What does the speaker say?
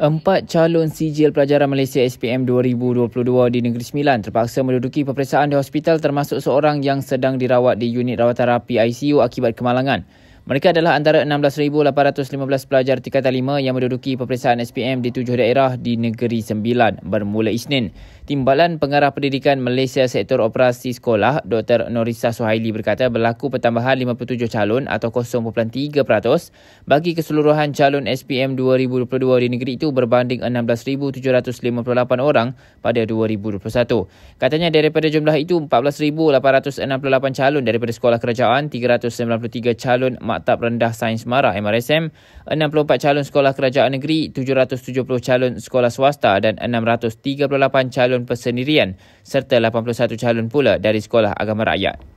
Empat calon sijil pelajaran Malaysia SPM 2022 di Negeri Sembilan terpaksa menduduki peperiksaan di hospital termasuk seorang yang sedang dirawat di unit rawatan rapi ICU akibat kemalangan. Mereka adalah antara 16,815 pelajar tingkatan 5 yang menduduki peperiksaan SPM di tujuh daerah di Negeri Sembilan bermula Isnin. Timbalan Pengarah Pendidikan Malaysia Sektor Operasi Sekolah Dr. Norisa Suhaili berkata berlaku pertambahan 57 calon atau 0.3% bagi keseluruhan calon SPM 2022 di negeri itu berbanding 16,758 orang pada 2021. Katanya daripada jumlah itu 14,868 calon daripada sekolah kerajaan, 393 calon mak Maktab Rendah Sains Mara MRSM, 64 calon sekolah kerajaan negeri, 770 calon sekolah swasta dan 638 calon persendirian serta 81 calon pula dari sekolah agama rakyat.